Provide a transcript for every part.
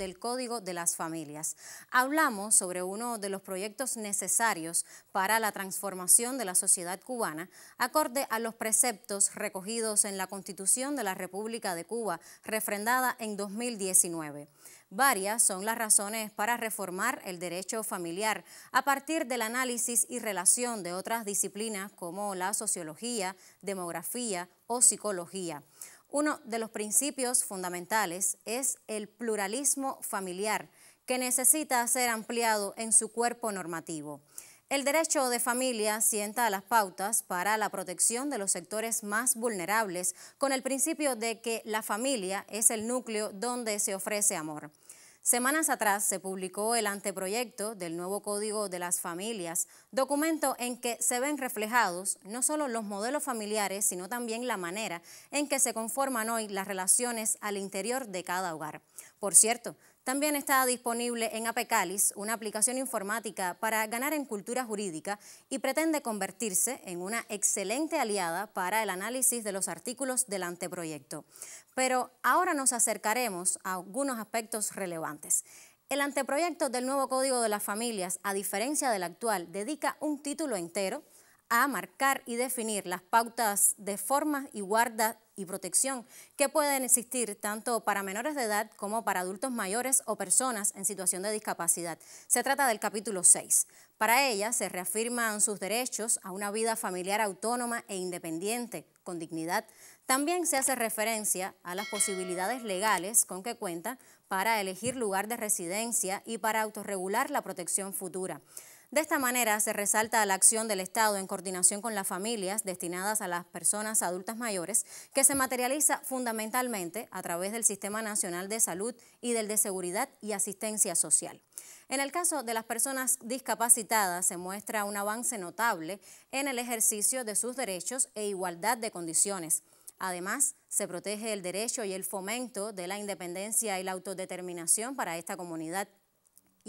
del Código de las Familias. Hablamos sobre uno de los proyectos necesarios para la transformación de la sociedad cubana, acorde a los preceptos recogidos en la Constitución de la República de Cuba, refrendada en 2019. Varias son las razones para reformar el derecho familiar a partir del análisis y relación de otras disciplinas como la sociología, demografía o psicología. Uno de los principios fundamentales es el pluralismo familiar, que necesita ser ampliado en su cuerpo normativo. El derecho de familia sienta las pautas para la protección de los sectores más vulnerables, con el principio de que la familia es el núcleo donde se ofrece amor. Semanas atrás se publicó el anteproyecto del nuevo Código de las Familias, documento en que se ven reflejados no solo los modelos familiares, sino también la manera en que se conforman hoy las relaciones al interior de cada hogar. Por cierto, también está disponible en Apecalis, una aplicación informática para ganar en cultura jurídica y pretende convertirse en una excelente aliada para el análisis de los artículos del anteproyecto. Pero ahora nos acercaremos a algunos aspectos relevantes. El anteproyecto del nuevo Código de las Familias, a diferencia del actual, dedica un título entero a marcar y definir las pautas de forma y guarda y protección que pueden existir tanto para menores de edad como para adultos mayores o personas en situación de discapacidad. Se trata del capítulo 6. Para ella se reafirman sus derechos a una vida familiar autónoma e independiente, con dignidad. También se hace referencia a las posibilidades legales con que cuenta para elegir lugar de residencia y para autorregular la protección futura. De esta manera se resalta la acción del Estado en coordinación con las familias destinadas a las personas adultas mayores, que se materializa fundamentalmente a través del Sistema Nacional de Salud y del de Seguridad y Asistencia Social. En el caso de las personas discapacitadas se muestra un avance notable en el ejercicio de sus derechos e igualdad de condiciones. Además, se protege el derecho y el fomento de la independencia y la autodeterminación para esta comunidad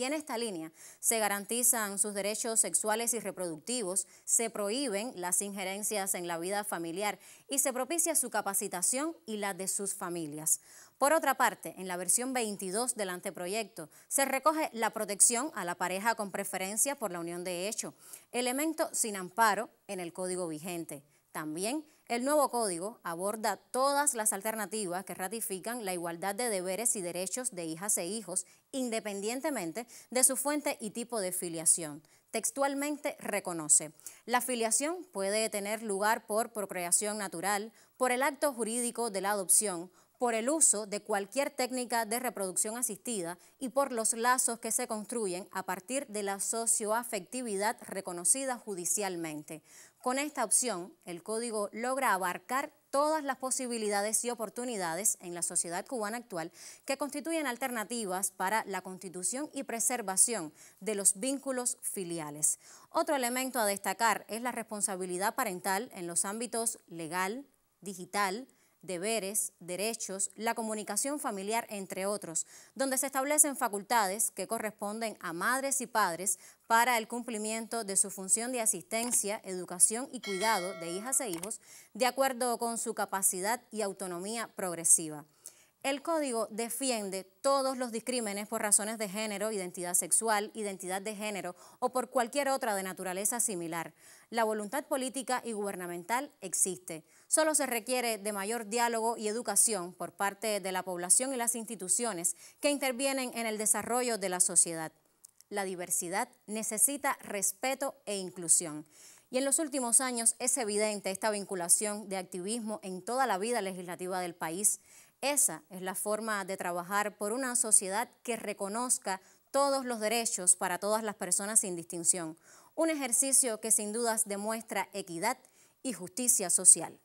en esta línea se garantizan sus derechos sexuales y reproductivos, se prohíben las injerencias en la vida familiar y se propicia su capacitación y la de sus familias. Por otra parte, en la versión 22 del anteproyecto se recoge la protección a la pareja con preferencia por la unión de hecho, elemento sin amparo en el código vigente. También el nuevo código aborda todas las alternativas que ratifican la igualdad de deberes y derechos de hijas e hijos, independientemente de su fuente y tipo de filiación. Textualmente reconoce, la filiación puede tener lugar por procreación natural, por el acto jurídico de la adopción, por el uso de cualquier técnica de reproducción asistida y por los lazos que se construyen a partir de la socioafectividad reconocida judicialmente. Con esta opción, el código logra abarcar todas las posibilidades y oportunidades en la sociedad cubana actual que constituyen alternativas para la constitución y preservación de los vínculos filiales. Otro elemento a destacar es la responsabilidad parental en los ámbitos legal, digital, deberes, derechos, la comunicación familiar, entre otros, donde se establecen facultades que corresponden a madres y padres para el cumplimiento de su función de asistencia, educación y cuidado de hijas e hijos, de acuerdo con su capacidad y autonomía progresiva. El código defiende todos los discrímenes por razones de género, identidad sexual, identidad de género o por cualquier otra de naturaleza similar. La voluntad política y gubernamental existe. Solo se requiere de mayor diálogo y educación por parte de la población y las instituciones que intervienen en el desarrollo de la sociedad. La diversidad necesita respeto e inclusión. Y en los últimos años es evidente esta vinculación de activismo en toda la vida legislativa del país. Esa es la forma de trabajar por una sociedad que reconozca todos los derechos para todas las personas sin distinción. Un ejercicio que sin dudas demuestra equidad y justicia social.